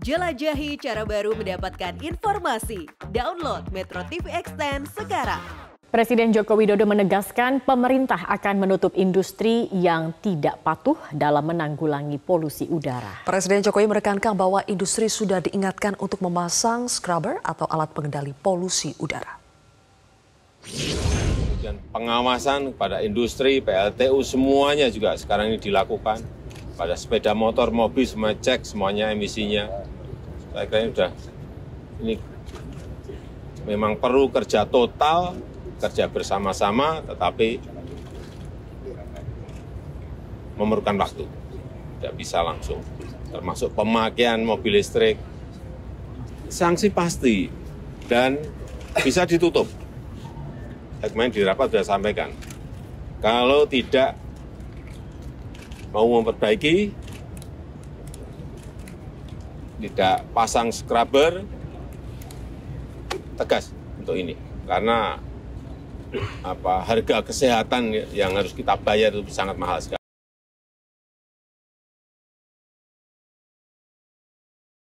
Jelajahi cara baru mendapatkan informasi. Download Metro TV Extend sekarang. Presiden Joko Widodo menegaskan pemerintah akan menutup industri yang tidak patuh dalam menanggulangi polusi udara. Presiden Jokowi merekankan bahwa industri sudah diingatkan untuk memasang scrubber atau alat pengendali polusi udara. pengawasan pada industri, PLTU semuanya juga sekarang ini dilakukan pada sepeda motor, mobil, semua cek semuanya emisinya. Saya kira ini sudah ini memang perlu kerja total, kerja bersama-sama, tetapi memerlukan waktu. Tidak bisa langsung, termasuk pemakaian mobil listrik. Sanksi pasti dan bisa ditutup. Kemarin di rapat sudah sampaikan, kalau tidak mau memperbaiki tidak pasang scrubber tegas untuk ini karena apa harga kesehatan yang harus kita bayar itu sangat mahal sekali